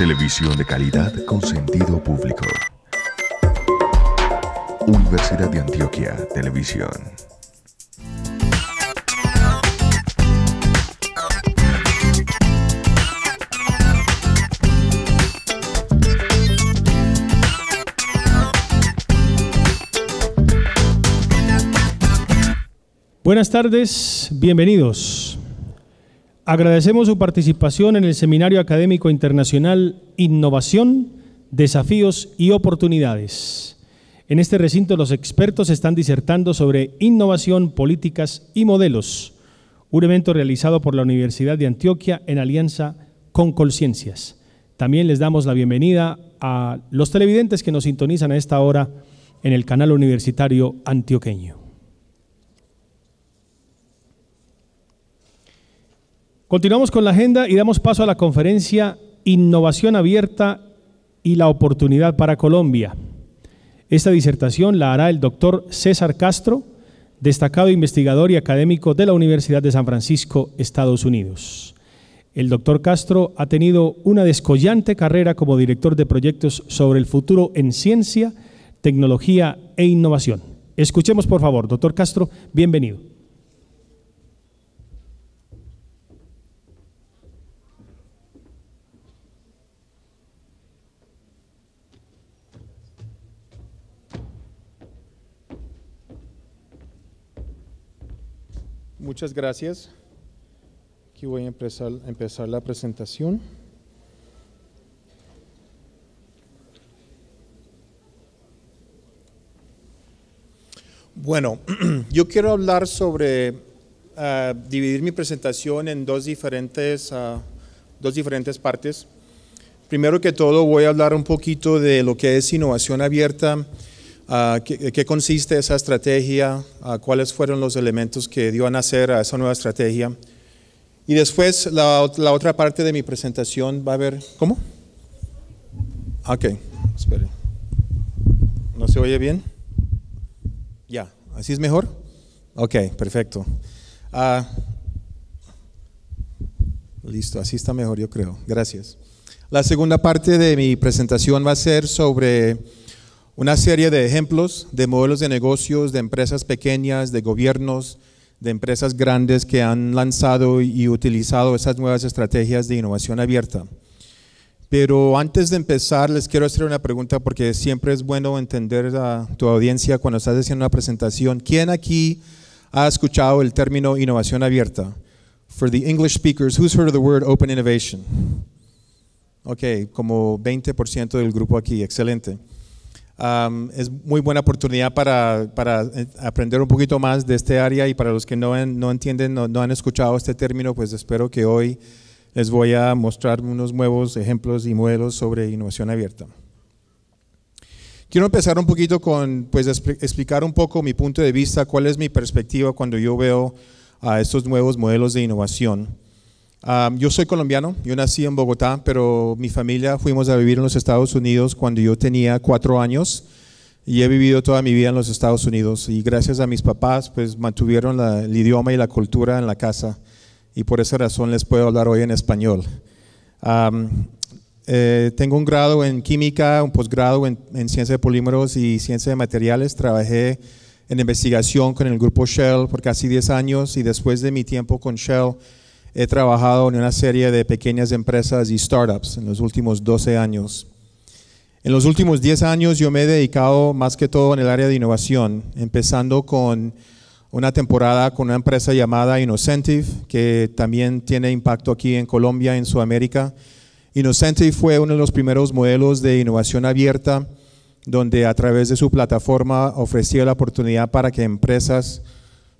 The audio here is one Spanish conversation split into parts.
Televisión de calidad con sentido público. Universidad de Antioquia, Televisión. Buenas tardes, bienvenidos. Agradecemos su participación en el Seminario Académico Internacional Innovación, Desafíos y Oportunidades. En este recinto los expertos están disertando sobre innovación, políticas y modelos, un evento realizado por la Universidad de Antioquia en alianza con Colciencias. También les damos la bienvenida a los televidentes que nos sintonizan a esta hora en el canal universitario antioqueño. Continuamos con la agenda y damos paso a la conferencia Innovación Abierta y la Oportunidad para Colombia. Esta disertación la hará el doctor César Castro, destacado investigador y académico de la Universidad de San Francisco, Estados Unidos. El doctor Castro ha tenido una descollante carrera como director de proyectos sobre el futuro en ciencia, tecnología e innovación. Escuchemos por favor, doctor Castro, bienvenido. Muchas gracias. Aquí voy a empezar, empezar la presentación. Bueno, yo quiero hablar sobre ah, dividir mi presentación en dos diferentes, ah, dos diferentes partes. Primero que todo voy a hablar un poquito de lo que es innovación abierta Ah, ¿qué, consiste esa estrategia? Ah, ¿Cuáles fueron los elementos que dio a nacer a esa nueva estrategia? Y después la, otra parte de mi presentación va a ver ¿Cómo? Ah, ok, espere. ¿No se oye bien? Ya, ¿así es mejor? Ok, perfecto. listo, así está mejor yo creo. Gracias. La segunda parte de mi presentación va a ser sobre una serie de ejemplos de modelos de negocios, de empresas pequeñas, de gobiernos, de empresas grandes que han lanzado y utilizado esas nuevas estrategias de innovación abierta. Pero antes de empezar, les quiero hacer una pregunta porque siempre es bueno entender a tu audiencia cuando estás haciendo una presentación. ¿Quién aquí ha escuchado el término innovación abierta? For the English speakers, who's heard the word open innovation? Ok, como 20% del grupo aquí, excelente es muy buena oportunidad para, para, eh, aprender un poquito más de este área y para los que no, no entienden, no, no, han escuchado este término, pues espero que hoy les voy a mostrar unos nuevos ejemplos y modelos sobre innovación abierta. Quiero empezar un poquito con, pues explicar un poco mi punto de vista, cuál es mi perspectiva cuando yo veo a estos nuevos modelos de innovación yo soy colombiano, yo nací en Bogotá, pero mi familia fuimos a vivir en los Estados Unidos cuando yo tenía cuatro años y he vivido toda mi vida en los Estados Unidos y gracias a mis papás pues mantuvieron el idioma y la cultura en la casa y por esa razón les puedo hablar hoy en español. Eh, tengo un grado en química, un posgrado en, en ciencia de polímeros y ciencia de materiales, trabajé en investigación con el grupo Shell por casi 10 años y después de mi tiempo con Shell he trabajado en una serie de pequeñas empresas y startups en los últimos 12 años. En los últimos 10 años yo me he dedicado más que todo en el área de innovación, empezando con una temporada con una empresa llamada Innocentive, que también tiene impacto aquí en Colombia, en Sudamérica. Innocentive fue uno de los primeros modelos de innovación abierta, donde a través de su plataforma ofrecía la oportunidad para que empresas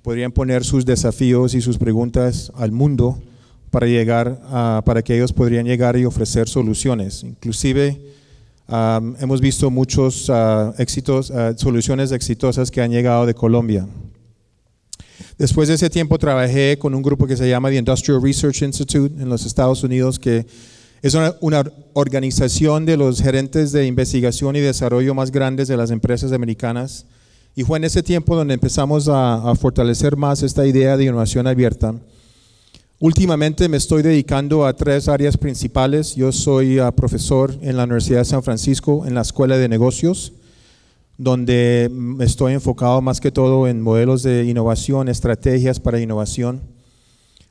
podrían poner sus desafíos y sus preguntas al mundo para, llegar para que ellos podrían llegar y ofrecer soluciones. Inclusive hemos visto muchos ah, éxitos, ah, soluciones exitosas que han llegado de Colombia. Después de ese tiempo trabajé con un grupo que se llama The Industrial Research Institute en los Estados Unidos, que es una organización de los gerentes de investigación y desarrollo más grandes de las empresas americanas y fue en ese tiempo donde empezamos a, fortalecer más esta idea de innovación abierta. Últimamente me estoy dedicando a tres áreas principales. Yo soy ah, profesor en la Universidad de San Francisco, en la Escuela de Negocios, donde estoy enfocado más que todo en modelos de innovación, estrategias para innovación.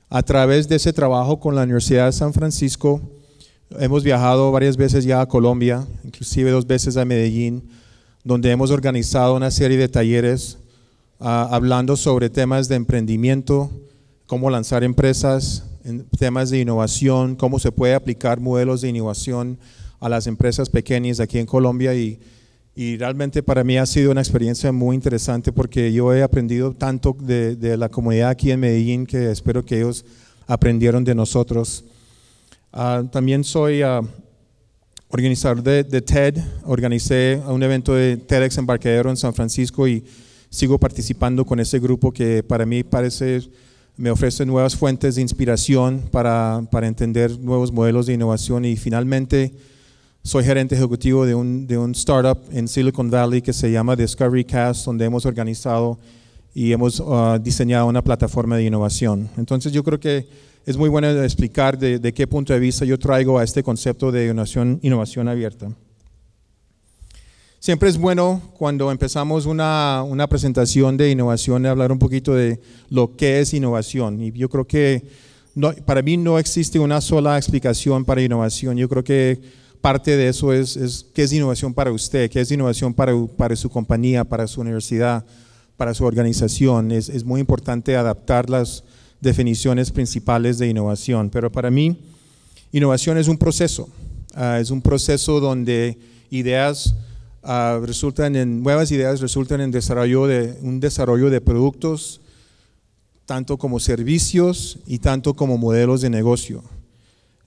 A través de ese trabajo con la Universidad de San Francisco, hemos viajado varias veces ya a Colombia, inclusive dos veces a Medellín, donde hemos organizado una serie de talleres ah, hablando sobre temas de emprendimiento, cómo lanzar empresas, temas de innovación, cómo se puede aplicar modelos de innovación a las empresas pequeñas aquí en Colombia y, realmente para mí ha sido una experiencia muy interesante porque yo he aprendido tanto de, la comunidad aquí en Medellín que espero que ellos aprendieron de nosotros. Ah, también soy ah, organizador de, TED, organicé un evento de TEDx Embarcadero en San Francisco y sigo participando con ese grupo que para mí parece, me ofrece nuevas fuentes de inspiración para, entender nuevos modelos de innovación y finalmente soy gerente ejecutivo de un, de un startup en Silicon Valley que se llama Discovery Cast, donde hemos organizado y hemos ah, diseñado una plataforma de innovación. Entonces yo creo que es muy bueno explicar de, qué punto de vista yo traigo a este concepto de innovación, innovación abierta. Siempre es bueno cuando empezamos una, una, presentación de innovación hablar un poquito de lo que es innovación. Y yo creo que para mí no existe una sola explicación para innovación. Yo creo que parte de eso es, qué es innovación para usted, qué es innovación para, para su compañía, para su universidad, para su organización. Es, es muy importante adaptar definiciones principales de innovación, pero para mí innovación es un proceso, ah, es un proceso donde ideas ah, resultan en, nuevas ideas resultan en desarrollo de, un desarrollo de productos, tanto como servicios y tanto como modelos de negocio.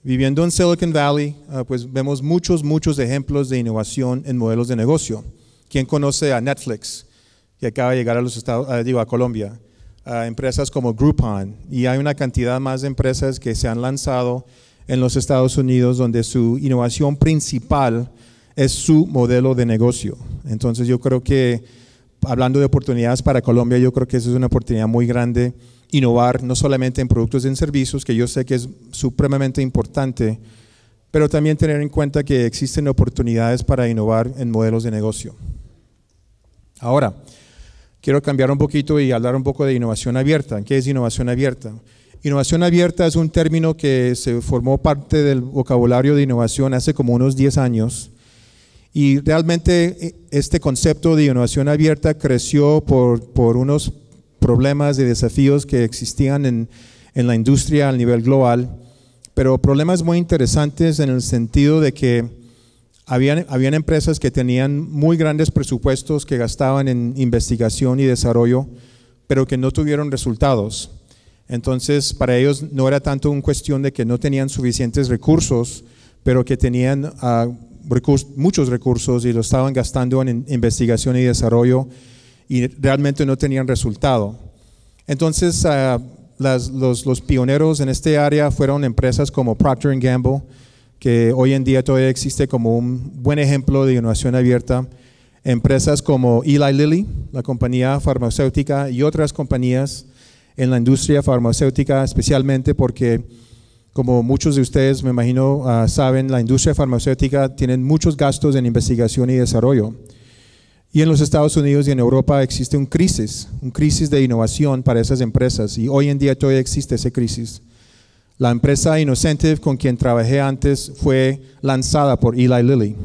Viviendo en Silicon Valley, ah, pues vemos muchos, muchos ejemplos de innovación en modelos de negocio. ¿Quién conoce a Netflix, que acaba de llegar a, los Estados, digo, a Colombia? a empresas como Groupon y hay una cantidad más de empresas que se han lanzado en los Estados Unidos donde su innovación principal es su modelo de negocio. Entonces yo creo que, hablando de oportunidades para Colombia, yo creo que esa es una oportunidad muy grande, innovar no solamente en productos y en servicios, que yo sé que es supremamente importante, pero también tener en cuenta que existen oportunidades para innovar en modelos de negocio. Ahora, quiero cambiar un poquito y hablar un poco de innovación abierta. ¿Qué es innovación abierta? Innovación abierta es un término que se formó parte del vocabulario de innovación hace como unos 10 años. Y realmente eh, este concepto de innovación abierta creció por, unos problemas y desafíos que existían en, en la industria a nivel global, pero problemas muy interesantes en el sentido de que habían, empresas que tenían muy grandes presupuestos que gastaban en investigación y desarrollo, pero que no tuvieron resultados. Entonces, para ellos no era tanto una cuestión de que no tenían suficientes recursos, pero que tenían ah, muchos recursos y lo estaban gastando en investigación y desarrollo y realmente no tenían resultado. Entonces, ah, los, pioneros en este área fueron empresas como Procter Gamble, que hoy en día todavía existe como un buen ejemplo de innovación abierta. Empresas como Eli Lilly, la compañía farmacéutica, y otras compañías en la industria farmacéutica, especialmente porque, como muchos de ustedes me imagino ah, saben, la industria farmacéutica tiene muchos gastos en investigación y desarrollo. Y en los Estados Unidos y en Europa existe un crisis, un crisis de innovación para esas empresas, y hoy en día todavía existe esa crisis. La empresa Innocentive con quien trabajé antes fue lanzada por Eli Lilly.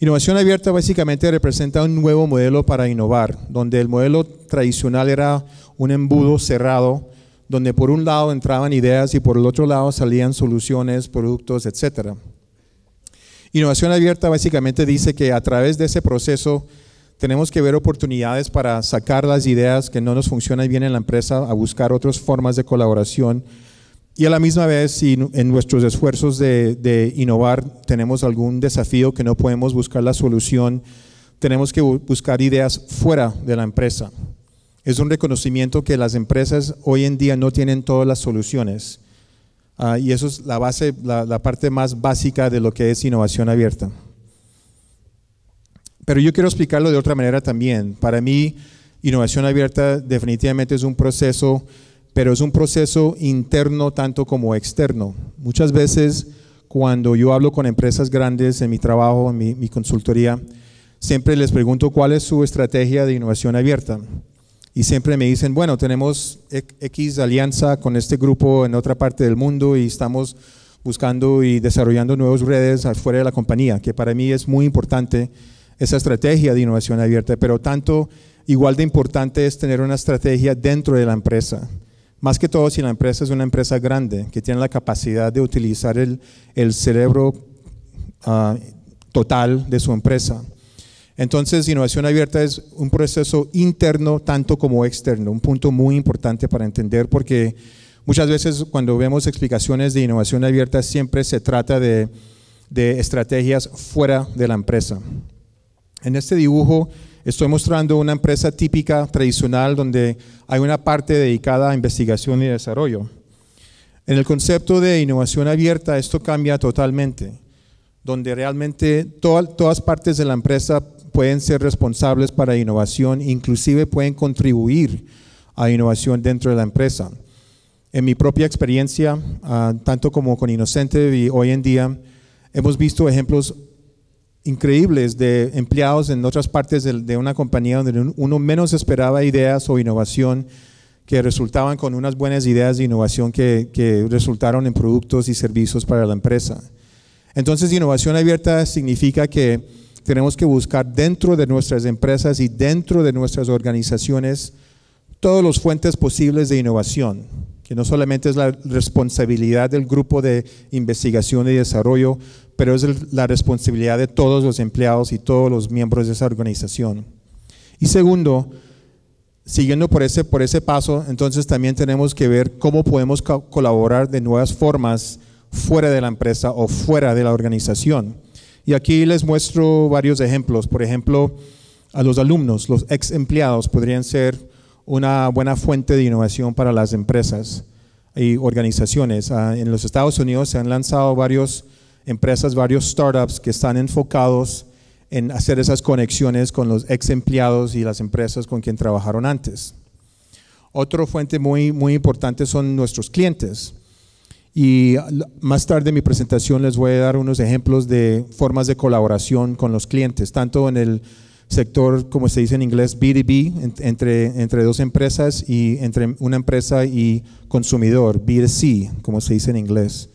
Innovación abierta básicamente representa un nuevo modelo para innovar, donde el modelo tradicional era un embudo cerrado, donde por un lado entraban ideas y por el otro lado salían soluciones, productos, etc. Innovación abierta básicamente dice que a través de ese proceso tenemos que ver oportunidades para sacar las ideas que no nos funcionan bien en la empresa, a buscar otras formas de colaboración, y a la misma vez, si en nuestros esfuerzos de, innovar tenemos algún desafío que no podemos buscar la solución, tenemos que buscar ideas fuera de la empresa. Es un reconocimiento que las empresas hoy en día no tienen todas las soluciones. Ah, y eso es la base, la parte más básica de lo que es innovación abierta. Pero yo quiero explicarlo de otra manera también. Para mí, innovación abierta definitivamente es un proceso pero es un proceso interno tanto como externo. Muchas veces cuando yo hablo con empresas grandes en mi trabajo, en mi, consultoría, siempre les pregunto cuál es su estrategia de innovación abierta. Y siempre me dicen, bueno, tenemos X alianza con este grupo en otra parte del mundo y estamos buscando y desarrollando nuevas redes afuera de la compañía, que para mí es muy importante esa estrategia de innovación abierta, pero tanto igual de importante es tener una estrategia dentro de la empresa. Más que todo si la empresa es una empresa grande, que tiene la capacidad de utilizar el, cerebro ah, total de su empresa. Entonces, innovación abierta es un proceso interno tanto como externo, un punto muy importante para entender porque muchas veces cuando vemos explicaciones de innovación abierta siempre se trata de estrategias fuera de la empresa. En este dibujo Estoy mostrando una empresa típica, tradicional, donde hay una parte dedicada a investigación y desarrollo. En el concepto de innovación abierta esto cambia totalmente, donde realmente todas partes de la empresa pueden ser responsables para innovación, inclusive pueden contribuir a innovación dentro de la empresa. En mi propia experiencia, ah, tanto como con Inocente hoy en día, hemos visto ejemplos increíbles de empleados en otras partes de, una compañía donde uno menos esperaba ideas o innovación que resultaban con unas buenas ideas de innovación que, que, resultaron en productos y servicios para la empresa. Entonces, innovación abierta significa que tenemos que buscar dentro de nuestras empresas y dentro de nuestras organizaciones todas las fuentes posibles de innovación no solamente es la responsabilidad del grupo de investigación y desarrollo, pero es la responsabilidad de todos los empleados y todos los miembros de esa organización. Y segundo, siguiendo por ese, por ese paso, entonces también tenemos que ver cómo podemos colaborar de nuevas formas fuera de la empresa o fuera de la organización. Y aquí les muestro varios ejemplos. Por ejemplo, a los alumnos, los ex empleados podrían ser una buena fuente de innovación para las empresas y organizaciones. Ah, en los Estados Unidos se han lanzado varias empresas, varios startups que están enfocados en hacer esas conexiones con los ex empleados y las empresas con quien trabajaron antes. Otra fuente muy, muy importante son nuestros clientes. Y más tarde en mi presentación les voy a dar unos ejemplos de formas de colaboración con los clientes, tanto en el sector, como se dice en inglés, B2B, entre, entre dos empresas y entre una empresa y consumidor, B2C, como se dice en inglés.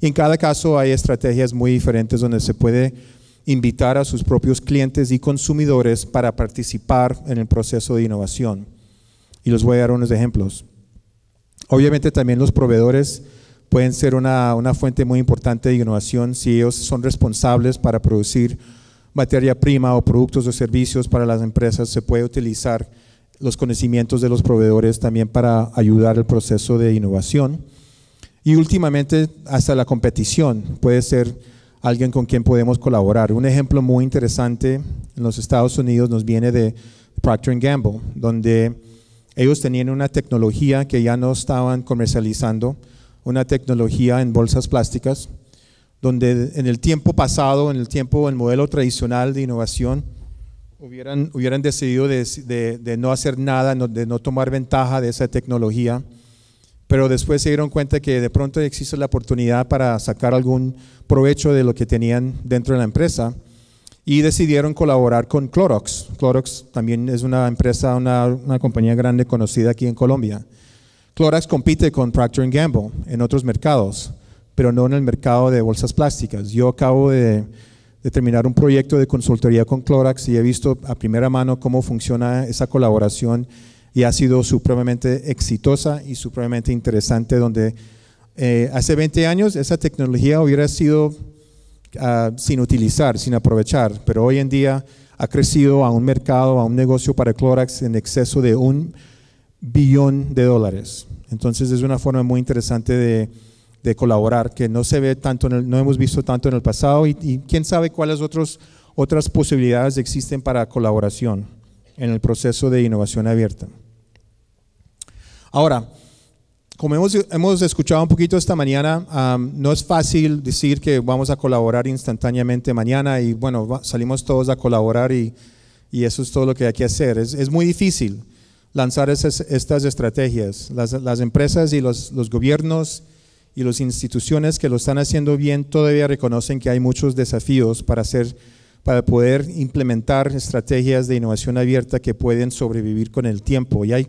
Y en cada caso hay estrategias muy diferentes donde se puede invitar a sus propios clientes y consumidores para participar en el proceso de innovación. Y les voy a dar unos ejemplos. Obviamente también los proveedores pueden ser una, una fuente muy importante de innovación si ellos son responsables para producir materia prima o productos o servicios para las empresas, se puede utilizar los conocimientos de los proveedores también para ayudar el proceso de innovación. Y últimamente hasta la competición puede ser alguien con quien podemos colaborar. Un ejemplo muy interesante en los Estados Unidos nos viene de Procter Gamble, donde ellos tenían una tecnología que ya no estaban comercializando, una tecnología en bolsas plásticas, donde en el tiempo pasado, en el tiempo el modelo tradicional de innovación, hubieran, hubieran decidido de, no hacer nada, de no tomar ventaja de esa tecnología, pero después se dieron cuenta que de pronto existe la oportunidad para sacar algún provecho de lo que tenían dentro de la empresa y decidieron colaborar con Clorox. Clorox también es una empresa, una, una compañía grande conocida aquí en Colombia. Clorox compite con Procter Gamble en otros mercados pero no en el mercado de bolsas plásticas. Yo acabo de, terminar un proyecto de consultoría con Clorax y he visto a primera mano cómo funciona esa colaboración y ha sido supremamente exitosa y supremamente interesante donde eh, hace 20 años esa tecnología hubiera sido ah, sin utilizar, sin aprovechar, pero hoy en día ha crecido a un mercado, a un negocio para Clorax en exceso de un billón de dólares. Entonces es una forma muy interesante de de colaborar, que no se ve tanto, no hemos visto tanto en el pasado y, quién sabe cuáles otros, otras posibilidades existen para colaboración en el proceso de innovación abierta. Ahora, como hemos, hemos, escuchado un poquito esta mañana, no es fácil decir que vamos a colaborar instantáneamente mañana y bueno, salimos todos a colaborar y, eso es todo lo que hay que hacer. Es, muy difícil lanzar estas estrategias. Las, empresas y los, los, gobiernos y las instituciones que lo están haciendo bien todavía reconocen que hay muchos desafíos para, hacer, para poder implementar estrategias de innovación abierta que pueden sobrevivir con el tiempo. Y hay,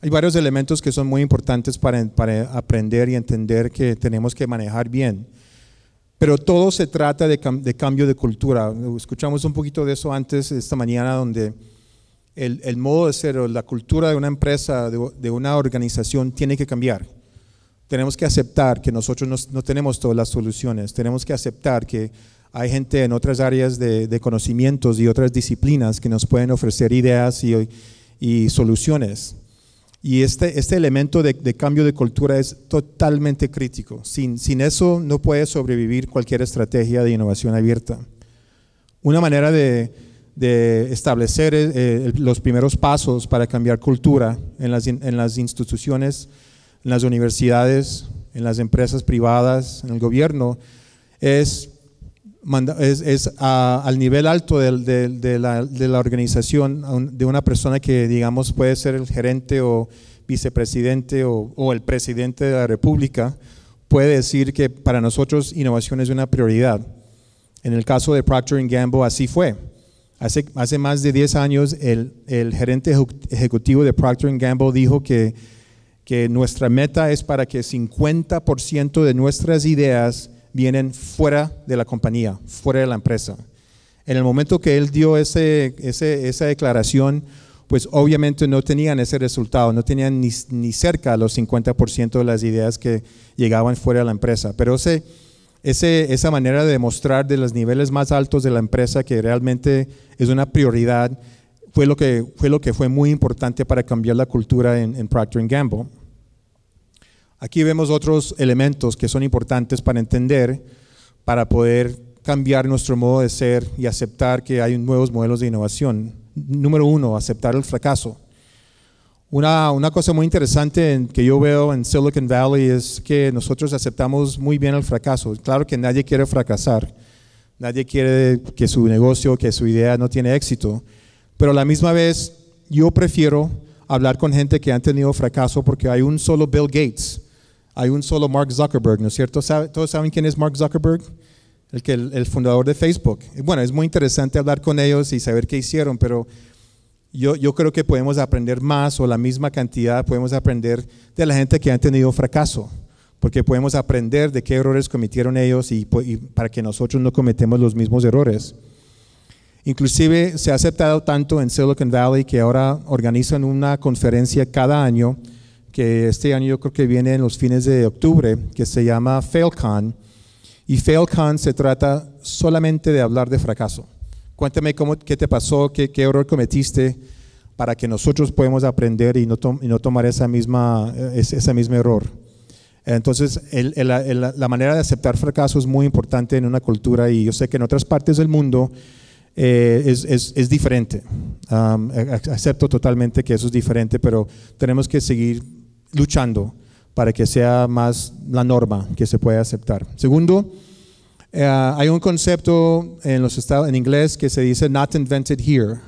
hay varios elementos que son muy importantes para, aprender y entender que tenemos que manejar bien. Pero todo se trata de, cambio de cultura. Escuchamos un poquito de eso antes, esta mañana, donde el, modo de ser o la cultura de una empresa, de una organización, tiene que cambiar tenemos que aceptar que nosotros no, no, tenemos todas las soluciones, tenemos que aceptar que hay gente en otras áreas de, de conocimientos y otras disciplinas que nos pueden ofrecer ideas y, y soluciones. Y este, este elemento de, de, cambio de cultura es totalmente crítico. Sin, sin eso no puede sobrevivir cualquier estrategia de innovación abierta. Una manera de, de establecer eh, los primeros pasos para cambiar cultura en las, en las instituciones en las universidades, en las empresas privadas, en el gobierno, es, es, al nivel alto de, la, de, la, organización, de una persona que, digamos, puede ser el gerente o vicepresidente o, el presidente de la República, puede decir que para nosotros innovación es una prioridad. En el caso de Procter Gamble así fue. Hace, hace más de 10 años el, el gerente ejecutivo de Procter Gamble dijo que que nuestra meta es para que 50% de nuestras ideas vienen fuera de la compañía, fuera de la empresa. En el momento que él dio esa declaración, pues obviamente no tenían ese resultado, no tenían ni, ni cerca los 50% de las ideas que llegaban fuera de la empresa. Pero esa manera de demostrar de los niveles más altos de la empresa que realmente es una prioridad fue lo que fue, lo que fue muy importante para cambiar la cultura en, en Procter Gamble. Aquí vemos otros elementos que son importantes para entender, para poder cambiar nuestro modo de ser y aceptar que hay nuevos modelos de innovación. Número uno, aceptar el fracaso. Una, cosa muy interesante que yo veo en Silicon Valley es que nosotros aceptamos muy bien el fracaso. Claro que nadie quiere fracasar, nadie quiere que su negocio, que su idea no tiene éxito, pero a la misma vez yo prefiero hablar con gente que ha tenido fracaso porque hay un solo Bill Gates hay un solo Mark Zuckerberg, ¿no es cierto? ¿Todos saben quién es Mark Zuckerberg? El, que, el, fundador de Facebook. Bueno, es muy interesante hablar con ellos y saber qué hicieron, pero yo, yo, creo que podemos aprender más o la misma cantidad podemos aprender de la gente que ha tenido fracaso, porque podemos aprender de qué errores cometieron ellos y, y para que nosotros no cometemos los mismos errores. Inclusive se ha aceptado tanto en Silicon Valley que ahora organizan una conferencia cada año que este año yo creo que viene en los fines de octubre, que se llama FailCon. Y FailCon se trata solamente de hablar de fracaso. Cuéntame cómo, qué te pasó, qué, qué error cometiste para que nosotros podamos aprender y no, tomar esa misma, eh, ese, mismo error. Entonces, la manera de aceptar fracaso es muy importante en una cultura y yo sé que en otras partes del mundo eh, es, diferente. acepto totalmente que eso es diferente, pero tenemos que seguir luchando para que sea más la norma que se pueda aceptar. Segundo, eh, hay un concepto en los estados en inglés que se dice not invented here.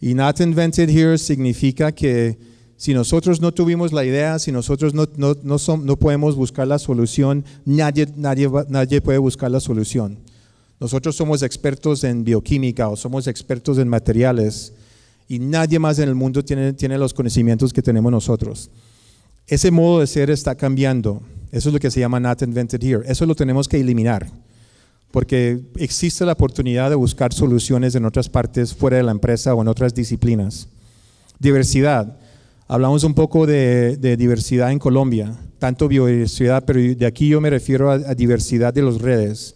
Y not invented here significa que si nosotros no tuvimos la idea, si nosotros no, podemos buscar la solución, nadie, puede buscar la solución. Nosotros somos expertos en bioquímica o somos expertos en materiales y nadie más en el mundo tiene los conocimientos que tenemos nosotros. Ese modo de ser está cambiando. Eso es lo que se llama not invented here. Eso lo tenemos que eliminar, porque existe la oportunidad de buscar soluciones en otras partes fuera de la empresa o en otras disciplinas. Diversidad. Hablamos un poco de, diversidad en Colombia, tanto biodiversidad, pero de aquí yo me refiero a, diversidad de las redes,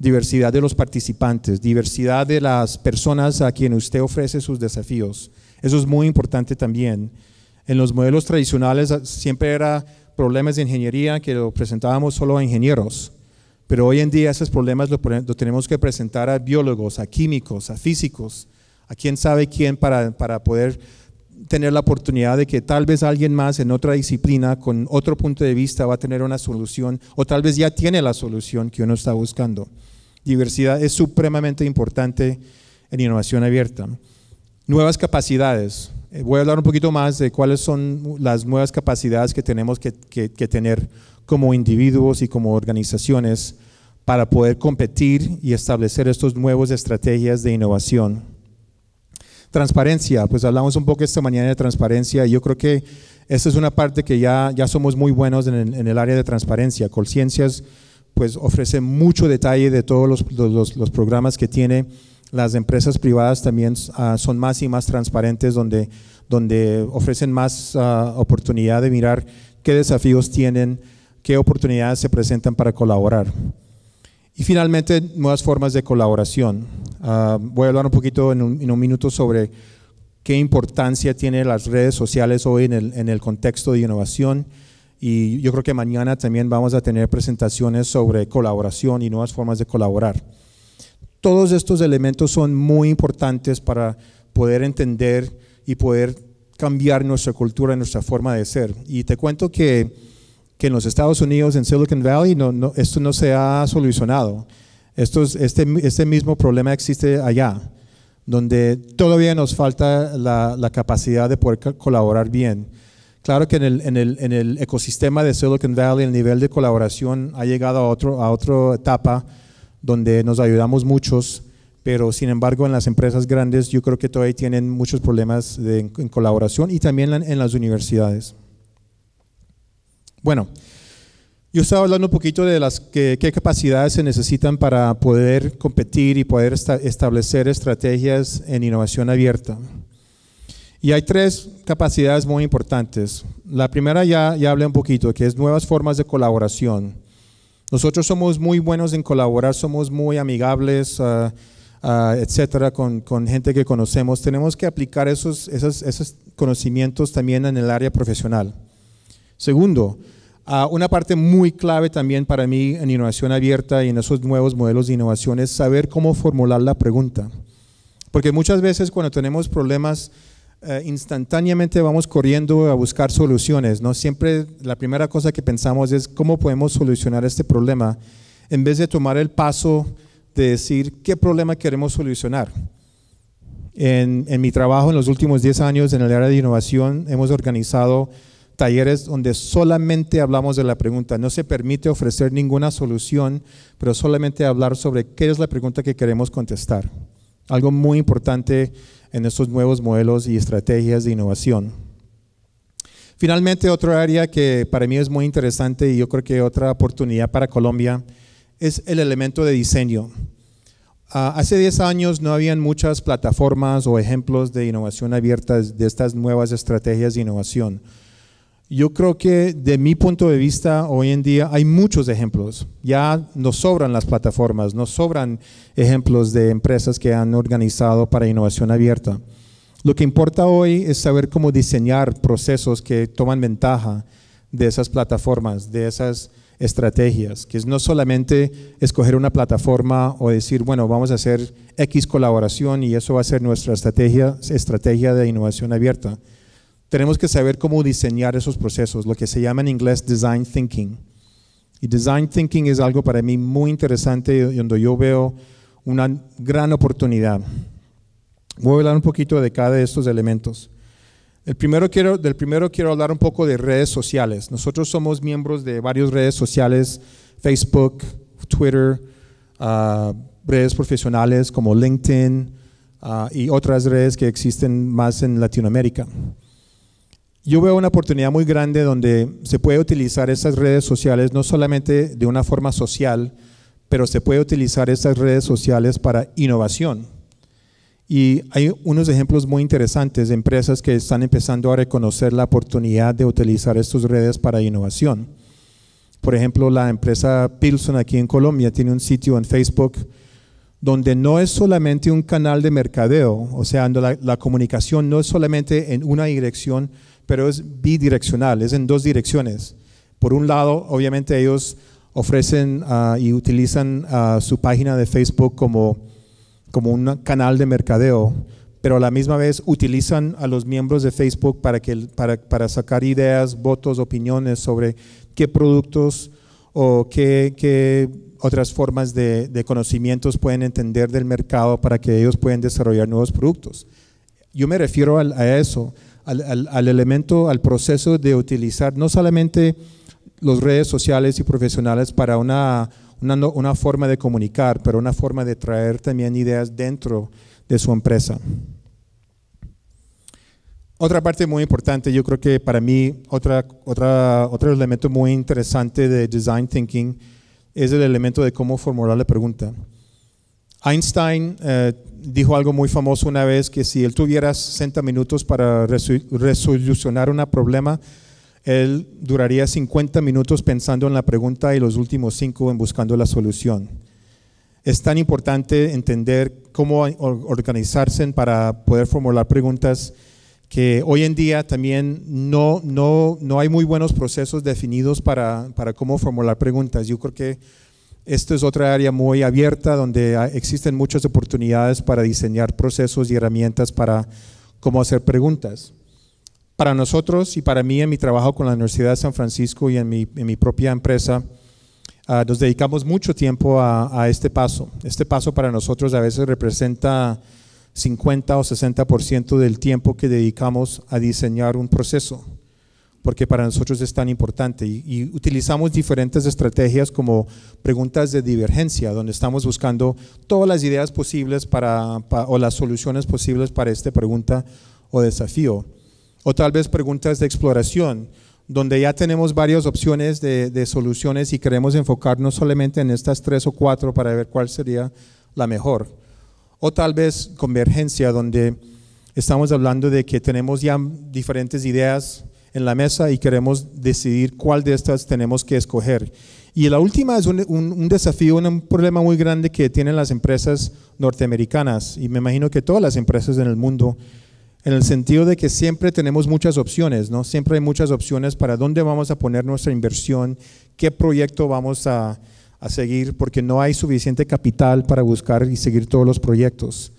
diversidad de los participantes, diversidad de las personas a quien usted ofrece sus desafíos. Eso es muy importante también. En los modelos tradicionales ah, siempre era problemas de ingeniería que lo presentábamos solo a ingenieros, pero hoy en día esos problemas los tenemos que presentar a biólogos, a químicos, a físicos, a quién sabe quién para, para poder tener la oportunidad de que tal vez alguien más en otra disciplina, con otro punto de vista, va a tener una solución o tal vez ya tiene la solución que uno está buscando. Diversidad es supremamente importante en innovación abierta. Nuevas capacidades. Eh, voy a hablar un poquito más de cuáles son las nuevas capacidades que tenemos que, que, tener como individuos y como organizaciones para poder competir y establecer estas nuevas estrategias de innovación. Transparencia, pues hablamos un poco esta mañana de transparencia y yo creo que esta es una parte que ya, ya somos muy buenos en el, en el área de transparencia. Colciencias pues ofrece mucho detalle de todos los, los, los programas que tiene las empresas privadas también ah, son más y más transparentes, donde, ofrecen más ah, oportunidad de mirar qué desafíos tienen, qué oportunidades se presentan para colaborar. Y finalmente, nuevas formas de colaboración. Ah, voy a hablar un poquito en un, minuto sobre qué importancia tienen las redes sociales hoy en el, en el contexto de innovación. Y yo creo que mañana también vamos a tener presentaciones sobre colaboración y nuevas formas de colaborar. Todos estos elementos son muy importantes para poder entender y poder cambiar nuestra cultura, nuestra forma de ser. Y te cuento que, en los Estados Unidos, en Silicon Valley, esto no se ha solucionado. Este, este, mismo problema existe allá, donde todavía nos falta la, capacidad de poder colaborar bien. Claro que en el, ecosistema de Silicon Valley el nivel de colaboración ha llegado a, otro, a otra etapa donde nos ayudamos muchos, pero sin embargo en las empresas grandes yo creo que todavía tienen muchos problemas en colaboración y también en las universidades. Bueno, yo estaba hablando un poquito de las qué capacidades se necesitan para poder competir y poder establecer estrategias en innovación abierta. Y hay tres capacidades muy importantes. La primera ya, ya hablé un poquito, que es nuevas formas de colaboración. Nosotros somos muy buenos en colaborar, somos muy amigables, ah, ah, etcétera, con, gente que conocemos. Tenemos que aplicar esos, esos, conocimientos también en el área profesional. Segundo, ah, una parte muy clave también para mí en innovación abierta y en esos nuevos modelos de innovación es saber cómo formular la pregunta. Porque muchas veces cuando tenemos problemas eh, instantáneamente vamos corriendo a buscar soluciones, ¿no? Siempre la primera cosa que pensamos es cómo podemos solucionar este problema, en vez de tomar el paso de decir qué problema queremos solucionar. En, en mi trabajo en los últimos 10 años en el área de innovación hemos organizado talleres donde solamente hablamos de la pregunta. No se permite ofrecer ninguna solución, pero solamente hablar sobre qué es la pregunta que queremos contestar. Algo muy importante en estos nuevos modelos y estrategias de innovación. Finalmente, otro área que para mí es muy interesante y yo creo que otra oportunidad para Colombia es el elemento de diseño. Ah, hace 10 años no habían muchas plataformas o ejemplos de innovación abierta de estas nuevas estrategias de innovación. Yo creo que de mi punto de vista hoy en día hay muchos ejemplos. Ya nos sobran las plataformas, nos sobran ejemplos de empresas que han organizado para innovación abierta. Lo que importa hoy es saber cómo diseñar procesos que toman ventaja de esas plataformas, de esas estrategias, que es no solamente escoger una plataforma o decir, bueno, vamos a hacer X colaboración y eso va a ser nuestra estrategia, estrategia de innovación abierta tenemos que saber cómo diseñar esos procesos, lo que se llama en inglés design thinking. Y design thinking es algo para mí muy interesante y donde yo veo una gran oportunidad. Voy a hablar un poquito de cada de estos elementos. El primero quiero, del primero quiero hablar un poco de redes sociales. Nosotros somos miembros de varias redes sociales, Facebook, Twitter, ah, redes profesionales como LinkedIn ah, y otras redes que existen más en Latinoamérica. Yo veo una oportunidad muy grande donde se puede utilizar estas redes sociales no solamente de una forma social, pero se puede utilizar estas redes sociales para innovación. Y hay unos ejemplos muy interesantes de empresas que están empezando a reconocer la oportunidad de utilizar estas redes para innovación. Por ejemplo, la empresa Pilson aquí en Colombia tiene un sitio en Facebook donde no es solamente un canal de mercadeo, o sea, la, la comunicación no es solamente en una dirección, pero es bidireccional, es en dos direcciones. Por un lado, obviamente ellos ofrecen ah, y utilizan ah, su página de Facebook como, como un canal de mercadeo, pero a la misma vez utilizan a los miembros de Facebook para, que, para, para sacar ideas, votos, opiniones sobre qué productos o qué, qué otras formas de, de, conocimientos pueden entender del mercado para que ellos puedan desarrollar nuevos productos. Yo me refiero a eso, al, elemento, al proceso de utilizar no solamente las redes sociales y profesionales para una, una, forma de comunicar, pero una forma de traer también ideas dentro de su empresa. Otra parte muy importante, yo creo que para mí otra, otra, otro elemento muy interesante de Design Thinking es el elemento de cómo formular la pregunta. Einstein eh, dijo algo muy famoso una vez, que si él tuviera 60 minutos para resolucionar un problema, él duraría 50 minutos pensando en la pregunta y los últimos 5 en buscando la solución. Es tan importante entender cómo organizarse para poder formular preguntas que hoy en día también no, no, no hay muy buenos procesos definidos para, para cómo formular preguntas. Yo creo que esto es otra área muy abierta donde existen muchas oportunidades para diseñar procesos y herramientas para cómo hacer preguntas. Para nosotros y para mí en mi trabajo con la Universidad de San Francisco y en mi, propia empresa, ah, nos dedicamos mucho tiempo a, a, este paso. Este paso para nosotros a veces representa 50 o 60% del tiempo que dedicamos a diseñar un proceso porque para nosotros es tan importante. Y, utilizamos diferentes estrategias como preguntas de divergencia, donde estamos buscando todas las ideas posibles para, o las soluciones posibles para esta pregunta o desafío. O tal vez preguntas de exploración, donde ya tenemos varias opciones de, de soluciones y queremos enfocarnos solamente en estas tres o cuatro para ver cuál sería la mejor. O tal vez convergencia, donde estamos hablando de que tenemos ya diferentes ideas en la mesa y queremos decidir cuál de estas tenemos que escoger. Y la última es un, desafío, un problema muy grande que tienen las empresas norteamericanas y me imagino que todas las empresas en el mundo, en el sentido de que siempre tenemos muchas opciones, ¿no? Siempre hay muchas opciones para dónde vamos a poner nuestra inversión, qué proyecto vamos a seguir, porque no hay suficiente capital para buscar y seguir todos los proyectos.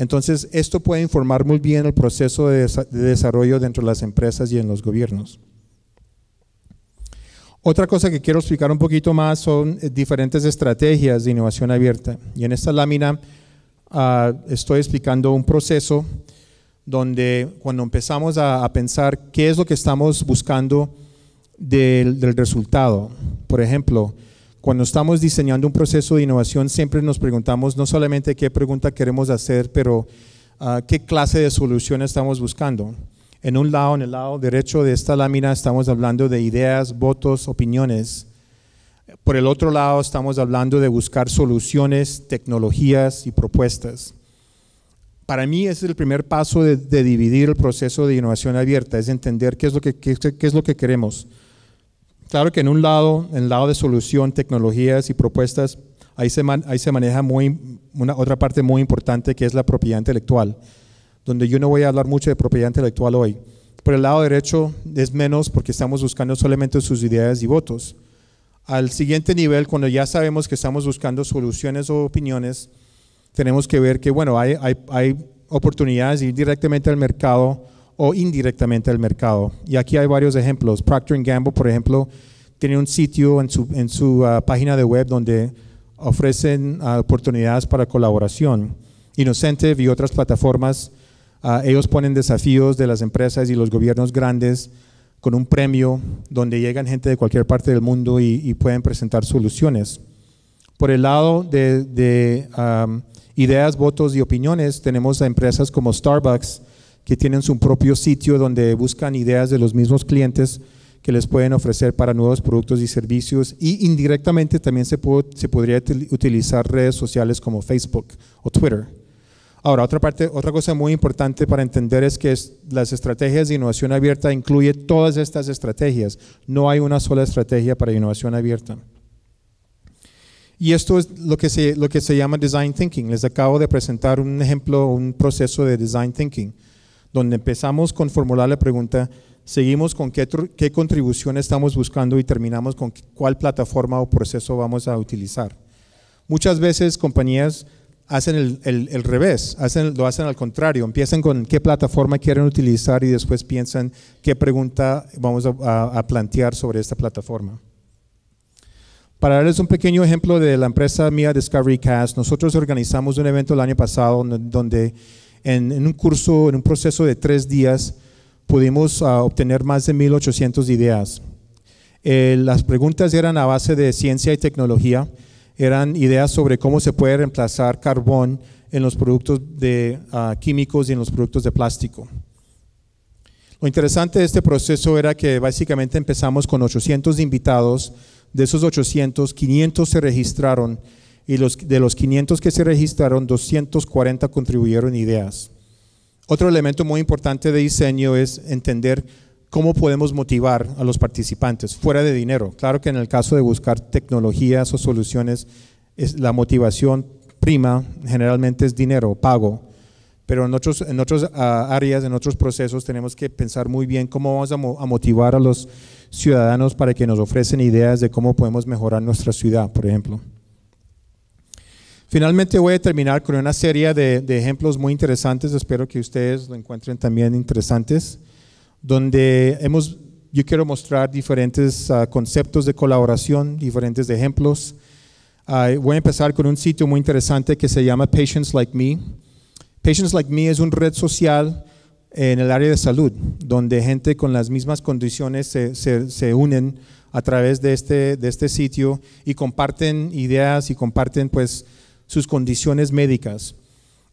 Entonces, esto puede informar muy bien el proceso de, desarrollo dentro de las empresas y en los gobiernos. Otra cosa que quiero explicar un poquito más son eh, diferentes estrategias de innovación abierta. Y en esta lámina ah, estoy explicando un proceso donde cuando empezamos a, pensar qué es lo que estamos buscando del resultado. Por ejemplo, cuando estamos diseñando un proceso de innovación, siempre nos preguntamos no solamente qué pregunta queremos hacer, pero ah, qué clase de solución estamos buscando. En un lado, en el lado derecho de esta lámina, estamos hablando de ideas, votos, opiniones. Por el otro lado, estamos hablando de buscar soluciones, tecnologías y propuestas. Para mí ese es el primer paso de, dividir el proceso de innovación abierta, es entender qué es lo que, qué es lo que queremos. Claro que en un lado, en el lado de solución, tecnologías y propuestas, ahí se, ahí se maneja muy, una otra parte muy importante que es la propiedad intelectual, donde yo no voy a hablar mucho de propiedad intelectual hoy. Por el lado derecho es menos porque estamos buscando solamente sus ideas y votos. Al siguiente nivel, cuando ya sabemos que estamos buscando soluciones o opiniones, tenemos que ver que, bueno, hay, hay, hay oportunidades de ir directamente al mercado o indirectamente al mercado. Y aquí hay varios ejemplos. Procter Gamble, por ejemplo, tiene un sitio en su, uh, página de web donde ofrecen uh, oportunidades para colaboración. Inocente y otras plataformas, uh, ellos ponen desafíos de las empresas y los gobiernos grandes con un premio donde llegan gente de cualquier parte del mundo y, pueden presentar soluciones. Por el lado de, um, ideas, votos y opiniones, tenemos a empresas como Starbucks, que tienen su propio sitio donde buscan ideas de los mismos clientes que les pueden ofrecer para nuevos productos y servicios y indirectamente también se, puede, se podría utilizar redes sociales como Facebook o Twitter. Ahora, otra, parte, otra cosa muy importante para entender es que las estrategias de innovación abierta incluye todas estas estrategias. No hay una sola estrategia para innovación abierta. Y esto es lo que, se, lo que se llama design thinking. Les acabo de presentar un ejemplo, un proceso de design thinking donde empezamos con formular la pregunta, seguimos con qué, contribución estamos buscando y terminamos con cuál plataforma o proceso vamos a utilizar. Muchas veces compañías hacen el, revés, hacen, lo hacen al contrario, empiezan con qué plataforma quieren utilizar y después piensan qué pregunta vamos a, plantear sobre esta plataforma. Para darles un pequeño ejemplo de la empresa mía Discovery Cast, nosotros organizamos un evento el año pasado donde en, un curso, en un proceso de tres días, pudimos ah, obtener más de 1.800 ideas. Eh, las preguntas eran a base de ciencia y tecnología, eran ideas sobre cómo se puede reemplazar carbón en los productos de, ah, químicos y en los productos de plástico. Lo interesante de este proceso era que básicamente empezamos con 800 invitados, de esos 800, 500 se registraron y de los 500 que se registraron, 240 contribuyeron ideas. Otro elemento muy importante de diseño es entender cómo podemos motivar a los participantes, fuera de dinero. Claro que en el caso de buscar tecnologías o soluciones, es la motivación prima generalmente es dinero, pago, pero en, otros, en otras ah, áreas, en otros procesos, tenemos que pensar muy bien cómo vamos a, a, motivar a los ciudadanos para que nos ofrecen ideas de cómo podemos mejorar nuestra ciudad, por ejemplo. Finalmente voy a terminar con una serie de, ejemplos muy interesantes, espero que ustedes lo encuentren también interesantes, donde hemos, yo quiero mostrar diferentes ah, conceptos de colaboración, diferentes ejemplos. Ah, voy a empezar con un sitio muy interesante que se llama Patients Like Me. Patients Like Me es una red social en el área de salud, donde gente con las mismas condiciones se, unen a través de este, de este sitio y comparten ideas y comparten pues sus condiciones médicas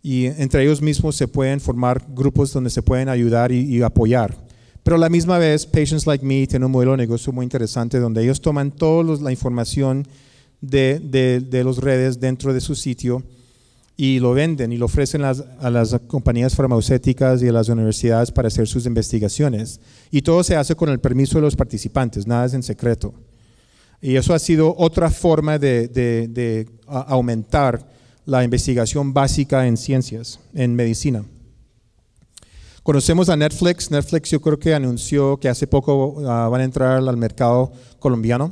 y entre ellos mismos se pueden formar grupos donde se pueden ayudar y, apoyar. Pero a la misma vez, Patients Like Me tiene un modelo de negocio muy interesante donde ellos toman toda la información de, de, las redes dentro de su sitio y lo venden y lo ofrecen a las compañías farmacéuticas y a las universidades para hacer sus investigaciones. Y todo se hace con el permiso de los participantes, nada es en secreto. Y eso ha sido otra forma de, aumentar la investigación básica en ciencias, en medicina. Conocemos a Netflix. Netflix yo creo que anunció que hace poco ah, van a entrar al mercado colombiano,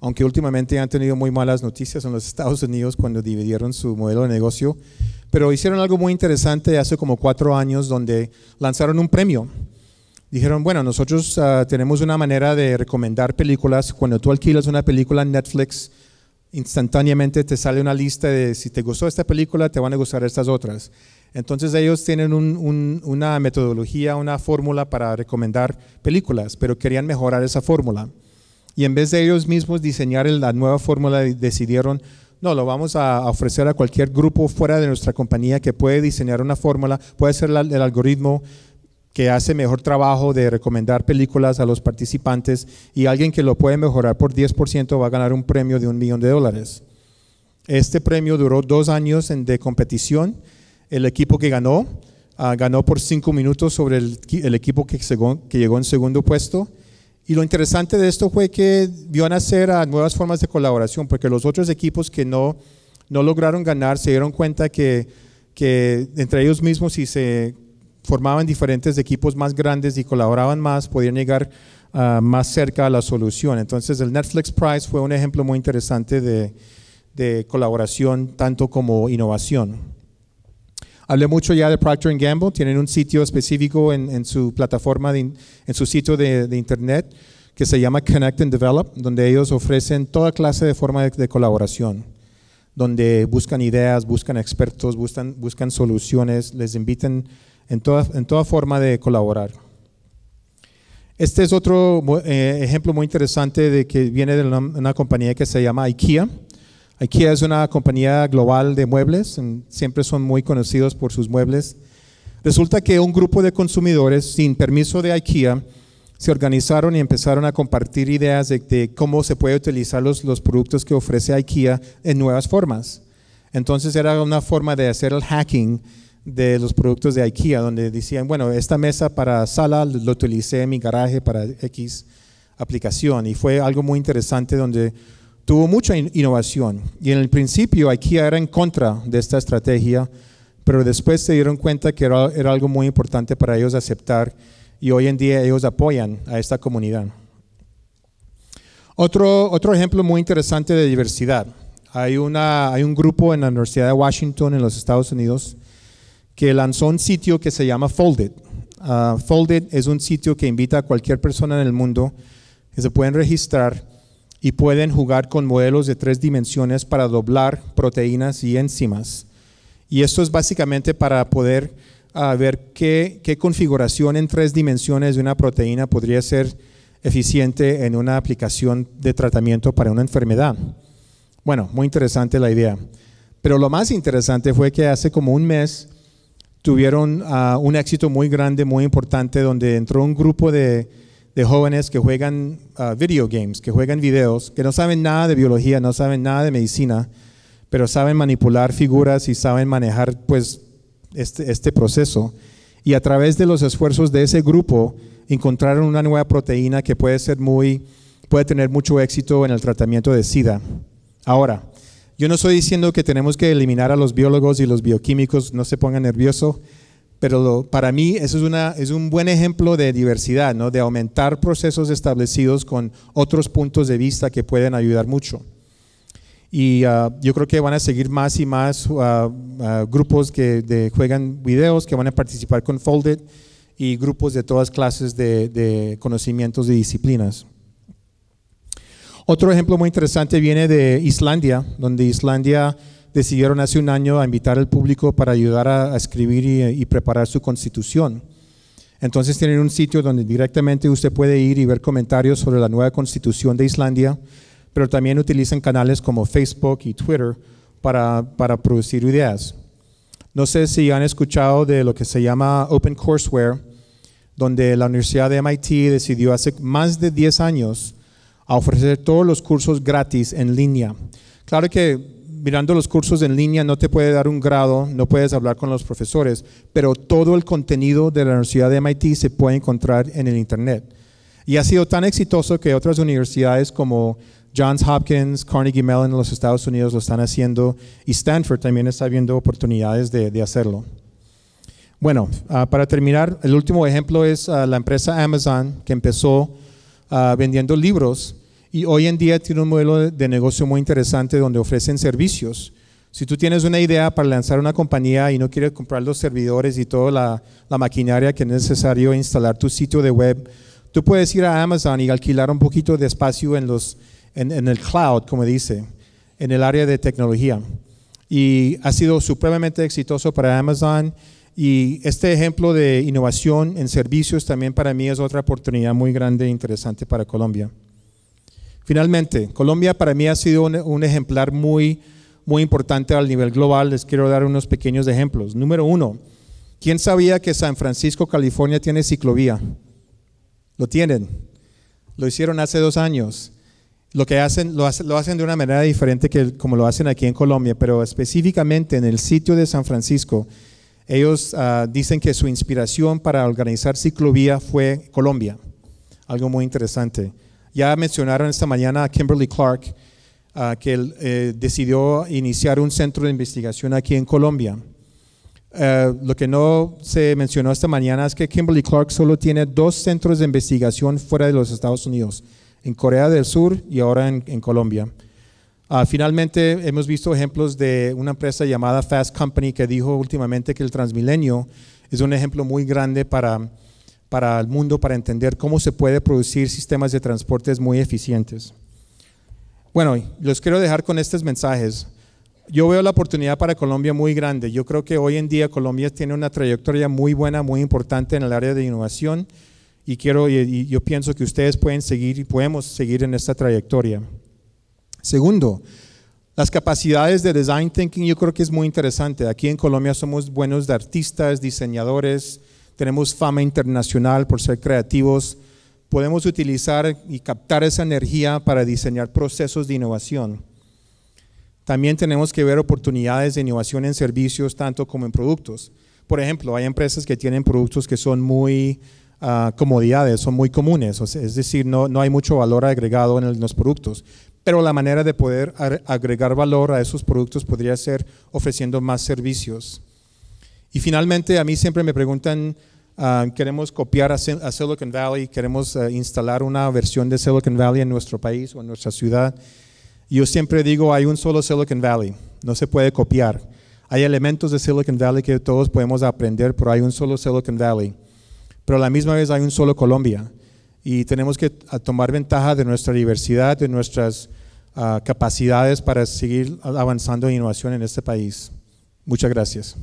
aunque últimamente han tenido muy malas noticias en los Estados Unidos cuando dividieron su modelo de negocio. Pero hicieron algo muy interesante hace como cuatro años donde lanzaron un premio dijeron, bueno, nosotros ah, tenemos una manera de recomendar películas. Cuando tú alquilas una película en Netflix, instantáneamente te sale una lista de si te gustó esta película, te van a gustar estas otras. Entonces ellos tienen una metodología, una fórmula para recomendar películas, pero querían mejorar esa fórmula. Y en vez de ellos mismos diseñar la nueva fórmula, decidieron, no, lo vamos a ofrecer a cualquier grupo fuera de nuestra compañía que puede diseñar una fórmula, puede ser el algoritmo, que hace mejor trabajo de recomendar películas a los participantes y alguien que lo puede mejorar por 10% va a ganar un premio de un millón de dólares. Este premio duró dos años de competición. El equipo que ganó ah, ganó por cinco minutos sobre el, equipo que, llegó en segundo puesto. Y lo interesante de esto fue que vio nacer a nuevas formas de colaboración, porque los otros equipos que no, no lograron ganar se dieron cuenta que, que entre ellos mismos, si se formaban diferentes equipos más grandes y colaboraban más, podían llegar ah, más cerca a la solución. Entonces el Netflix Prize fue un ejemplo muy interesante de, de colaboración tanto como innovación. Hablé mucho ya de Procter Gamble, tienen un sitio específico en, en su plataforma, en su sitio de, de, internet que se llama Connect and Develop, donde ellos ofrecen toda clase de forma de, de colaboración, donde buscan ideas, buscan expertos, buscan, buscan soluciones, les invitan en toda, en toda forma de colaborar. Este es otro eh, ejemplo muy interesante de que viene de una, compañía que se llama IKEA. IKEA es una compañía global de muebles, siempre son muy conocidos por sus muebles. Resulta que un grupo de consumidores sin permiso de IKEA se organizaron y empezaron a compartir ideas de, de cómo se puede utilizar los, los productos que ofrece IKEA en nuevas formas. Entonces era una forma de hacer el hacking de los productos de IKEA, donde decían, bueno, esta mesa para sala lo utilicé en mi garaje para X aplicación. Y fue algo muy interesante donde tuvo mucha innovación. Y en el principio IKEA era en contra de esta estrategia, pero después se dieron cuenta que era, era algo muy importante para ellos aceptar y hoy en día ellos apoyan a esta comunidad. Otro, otro ejemplo muy interesante de diversidad. Hay, una, hay un grupo en la Universidad de Washington en los Estados Unidos que lanzó un sitio que se llama Folded. Foldit ah, Folded es un sitio que invita a cualquier persona en el mundo que se pueden registrar y pueden jugar con modelos de tres dimensiones para doblar proteínas y enzimas. Y esto es básicamente para poder ah, ver qué, qué, configuración en tres dimensiones de una proteína podría ser eficiente en una aplicación de tratamiento para una enfermedad. Bueno, muy interesante la idea. Pero lo más interesante fue que hace como un mes tuvieron ah, un éxito muy grande, muy importante, donde entró un grupo de, jóvenes que juegan ah, video games, que juegan videos, que no saben nada de biología, no saben nada de medicina, pero saben manipular figuras y saben manejar pues este, este proceso. Y a través de los esfuerzos de ese grupo encontraron una nueva proteína que puede ser muy, puede tener mucho éxito en el tratamiento de SIDA. Ahora, yo no estoy diciendo que tenemos que eliminar a los biólogos y los bioquímicos, no se pongan nervioso, pero para mí eso es, un buen ejemplo de diversidad, de aumentar procesos establecidos con otros puntos de vista que pueden ayudar mucho. Y ah, yo creo que van a seguir más y más ah, ah, grupos que juegan videos, que van a participar con Folded y grupos de todas clases de, de conocimientos y disciplinas. Otro ejemplo muy interesante viene de Islandia, donde Islandia decidieron hace un año a invitar al público para ayudar a, escribir y, preparar su constitución. Entonces tienen un sitio donde directamente usted puede ir y ver comentarios sobre la nueva constitución de Islandia, pero también utilizan canales como Facebook y Twitter para, para producir ideas. No sé si han escuchado de lo que se llama Open Courseware, donde la Universidad de MIT decidió hace más de 10 años ofrecer todos los cursos gratis en línea. Claro que mirando los cursos en línea no te puede dar un grado, no puedes hablar con los profesores, pero todo el contenido de la Universidad de MIT se puede encontrar en el Internet. Y ha sido tan exitoso que otras universidades como Johns Hopkins, Carnegie Mellon en los Estados Unidos lo están haciendo y Stanford también está viendo oportunidades de, hacerlo. Bueno, ah, para terminar, el último ejemplo es ah, la empresa Amazon que empezó ah, vendiendo libros y hoy en día tiene un modelo de negocio muy interesante donde ofrecen servicios. Si tú tienes una idea para lanzar una compañía y no quieres comprar los servidores y toda la, maquinaria que es necesario instalar tu sitio de web, tú puedes ir a Amazon y alquilar un poquito de espacio en el cloud, como dice, en el área de tecnología. Y ha sido supremamente exitoso para Amazon. Y este ejemplo de innovación en servicios también para mí es otra oportunidad muy grande e interesante para Colombia. Finalmente, Colombia para mí ha sido un, ejemplar muy, importante a nivel global. Les quiero dar unos pequeños ejemplos. Número uno, ¿quién sabía que San Francisco, California tiene ciclovía? Lo tienen. Lo hicieron hace dos años. Lo que hacen lo, hacen, de una manera diferente que como lo hacen aquí en Colombia, pero específicamente en el sitio de San Francisco, ellos ah, dicen que su inspiración para organizar ciclovía fue Colombia. Algo muy interesante. Ya mencionaron esta mañana a Kimberly Clark, ah, que eh, decidió iniciar un centro de investigación aquí en Colombia. Eh, lo que no se mencionó esta mañana es que Kimberly Clark solo tiene dos centros de investigación fuera de los Estados Unidos, en Corea del Sur y ahora en, Colombia. Ah, finalmente, hemos visto ejemplos de una empresa llamada Fast Company que dijo últimamente que el Transmilenio es un ejemplo muy grande para para el mundo para entender cómo se puede producir sistemas de transportes muy eficientes. Bueno, los quiero dejar con estos mensajes. Yo veo la oportunidad para Colombia muy grande. Yo creo que hoy en día Colombia tiene una trayectoria muy buena, muy importante en el área de innovación y quiero yo pienso que ustedes pueden seguir y podemos seguir en esta trayectoria. Segundo, las capacidades de design thinking yo creo que es muy interesante. Aquí en Colombia somos buenos de artistas, diseñadores, tenemos fama internacional por ser creativos, podemos utilizar y captar esa energía para diseñar procesos de innovación. También tenemos que ver oportunidades de innovación en servicios, tanto como en productos. Por ejemplo, hay empresas que tienen productos que son muy ah, comodidades, son muy comunes, es decir, no, no hay mucho valor agregado en los productos. Pero la manera de poder agregar valor a esos productos podría ser ofreciendo más servicios. Y finalmente, a mí siempre me preguntan, ah, queremos copiar a, Silicon Valley, queremos eh, instalar una versión de Silicon Valley en nuestro país o en nuestra ciudad. Yo siempre digo, hay un solo Silicon Valley, no se puede copiar. Hay elementos de Silicon Valley que todos podemos aprender, pero hay un solo Silicon Valley. Pero a la misma vez hay un solo Colombia. Y tenemos que tomar ventaja de nuestra diversidad, de nuestras ah, capacidades para seguir avanzando en innovación en este país. Muchas gracias.